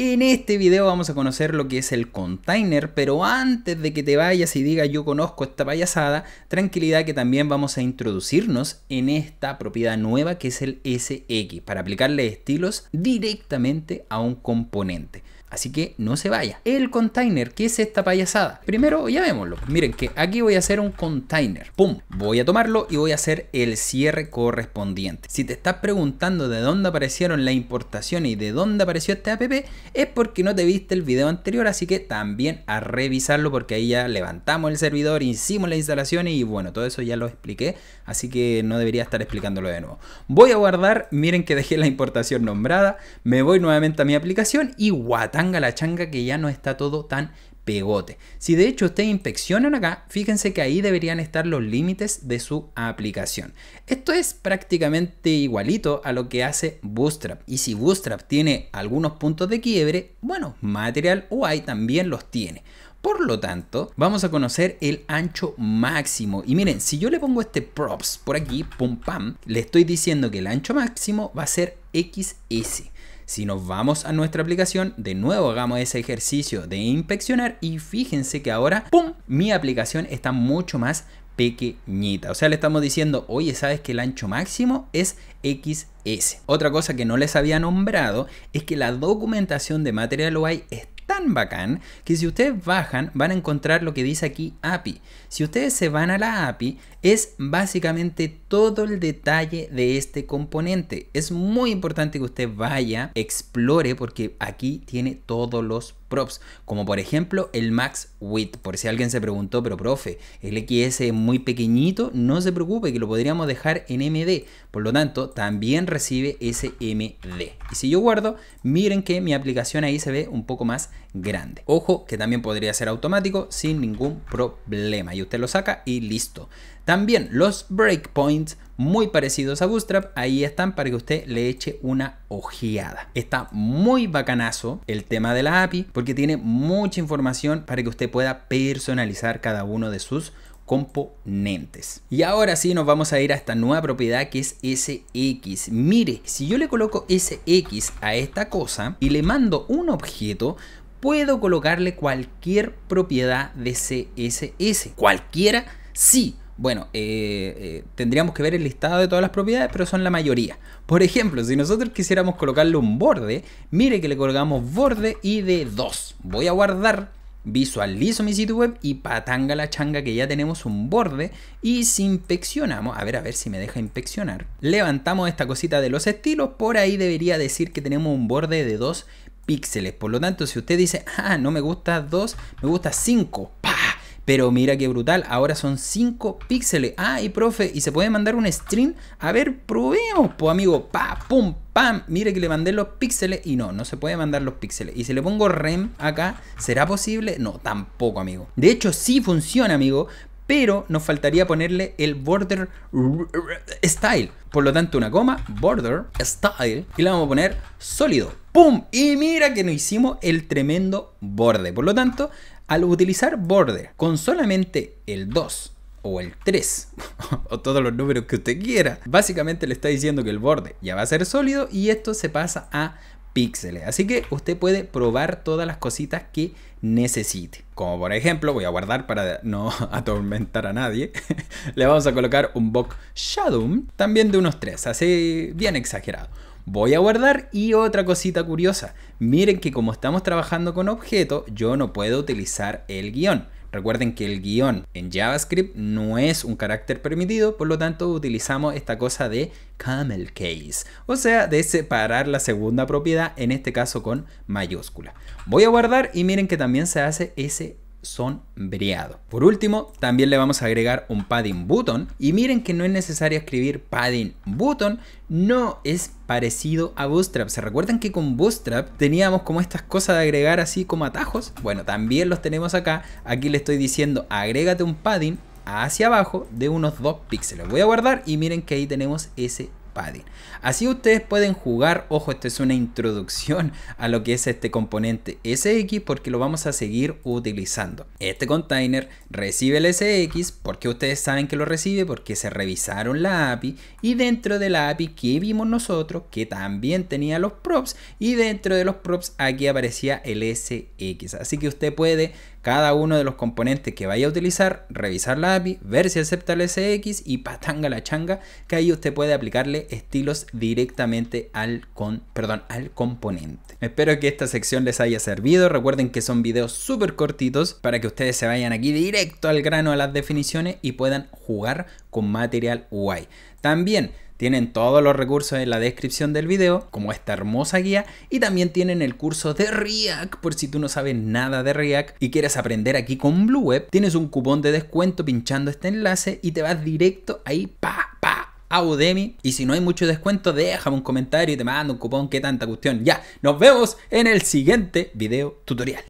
En este video vamos a conocer lo que es el container, pero antes de que te vayas y digas yo conozco esta payasada, tranquilidad que también vamos a introducirnos en esta propiedad nueva que es el SX para aplicarle estilos directamente a un componente. Así que no se vaya. El container, ¿qué es esta payasada? Primero, ya vémoslo. Miren que aquí voy a hacer un container. ¡Pum! Voy a tomarlo y voy a hacer el cierre correspondiente. Si te estás preguntando de dónde aparecieron las importaciones y de dónde apareció este app, es porque no te viste el video anterior, así que también a revisarlo porque ahí ya levantamos el servidor, hicimos la instalación y bueno, todo eso ya lo expliqué, así que no debería estar explicándolo de nuevo. Voy a guardar, miren que dejé la importación nombrada, me voy nuevamente a mi aplicación y guata la changa que ya no está todo tan pegote. Si de hecho ustedes inspeccionan acá, fíjense que ahí deberían estar los límites de su aplicación. Esto es prácticamente igualito a lo que hace Bootstrap. Y si Bootstrap tiene algunos puntos de quiebre, bueno, Material UI también los tiene. Por lo tanto, vamos a conocer el ancho máximo. Y miren, si yo le pongo este props por aquí, pum pam, le estoy diciendo que el ancho máximo va a ser XS. Si nos vamos a nuestra aplicación, de nuevo hagamos ese ejercicio de inspeccionar y fíjense que ahora, ¡pum!, mi aplicación está mucho más pequeñita. O sea, le estamos diciendo, oye, sabes que el ancho máximo es XS. Otra cosa que no les había nombrado es que la documentación de Material UI está bacán que si ustedes bajan van a encontrar lo que dice aquí API. Si ustedes se van a la API es básicamente todo el detalle de este componente. Es muy importante que usted vaya, explore porque aquí tiene todos los props, como por ejemplo el max width, por si alguien se preguntó, pero profe, el XS es muy pequeñito, no se preocupe que lo podríamos dejar en MD, por lo tanto también recibe smd Y si yo guardo, miren que mi aplicación ahí se ve un poco más grande. Ojo que también podría ser automático sin ningún problema y usted lo saca y listo. También los breakpoints muy parecidos a Bootstrap, ahí están para que usted le eche una ojeada. Está muy bacanazo el tema de la API porque tiene mucha información para que usted pueda personalizar cada uno de sus componentes. Y ahora sí nos vamos a ir a esta nueva propiedad que es SX. Mire, si yo le coloco SX a esta cosa y le mando un objeto, puedo colocarle cualquier propiedad de CSS. Cualquiera, sí bueno, eh, eh, tendríamos que ver el listado de todas las propiedades, pero son la mayoría. Por ejemplo, si nosotros quisiéramos colocarle un borde, mire que le colgamos borde y de 2. Voy a guardar, visualizo mi sitio web y patanga la changa que ya tenemos un borde. Y si inspeccionamos, a ver, a ver si me deja inspeccionar, levantamos esta cosita de los estilos, por ahí debería decir que tenemos un borde de 2 píxeles. Por lo tanto, si usted dice, ah, no me gusta 2, me gusta 5 pero mira qué brutal, ahora son 5 píxeles. Ay, profe, y se puede mandar un stream. A ver, probemos, pues amigo. Pa, pum, pam. Mire que le mandé los píxeles y no, no se puede mandar los píxeles. Y si le pongo rem acá, ¿será posible? No, tampoco, amigo. De hecho, sí funciona, amigo, pero nos faltaría ponerle el border style. Por lo tanto, una coma, border style, y le vamos a poner sólido. ¡Pum! Y mira que nos hicimos el tremendo borde. Por lo tanto, al utilizar border con solamente el 2 o el 3 o todos los números que usted quiera, básicamente le está diciendo que el borde ya va a ser sólido y esto se pasa a píxeles. Así que usted puede probar todas las cositas que necesite. Como por ejemplo, voy a guardar para no atormentar a nadie, le vamos a colocar un box shadow también de unos 3, así bien exagerado voy a guardar y otra cosita curiosa. Miren que como estamos trabajando con objeto, yo no puedo utilizar el guión. Recuerden que el guión en JavaScript no es un carácter permitido, por lo tanto utilizamos esta cosa de camel case, o sea, de separar la segunda propiedad, en este caso con mayúscula. Voy a guardar y miren que también se hace ese sombreado. Por último, también le vamos a agregar un padding button. Y miren que no es necesario escribir padding button, no es parecido a Bootstrap. ¿Se recuerdan que con Bootstrap teníamos como estas cosas de agregar así como atajos? Bueno, también los tenemos acá. Aquí le estoy diciendo agrégate un padding hacia abajo de unos 2 píxeles. Voy a guardar y miren que ahí tenemos ese Así ustedes pueden jugar, ojo, esto es una introducción a lo que es este componente SX porque lo vamos a seguir utilizando. Este container recibe el SX porque ustedes saben que lo recibe porque se revisaron la API y dentro de la API que vimos nosotros que también tenía los props y dentro de los props aquí aparecía el SX. Así que usted puede cada uno de los componentes que vaya a utilizar, revisar la API, ver si acepta el SX y patanga la changa, que ahí usted puede aplicarle estilos directamente al, con, perdón, al componente. Espero que esta sección les haya servido, recuerden que son videos súper cortitos para que ustedes se vayan aquí directo al grano a las definiciones y puedan jugar con Material UI. También tienen todos los recursos en la descripción del video, como esta hermosa guía, y también tienen el curso de React, por si tú no sabes nada de React y quieres aprender aquí con Blue Web, tienes un cupón de descuento pinchando este enlace y te vas directo ahí, pa, pa, a Udemy. Y si no hay mucho descuento, déjame un comentario y te mando un cupón, que tanta cuestión. Ya, nos vemos en el siguiente video tutorial.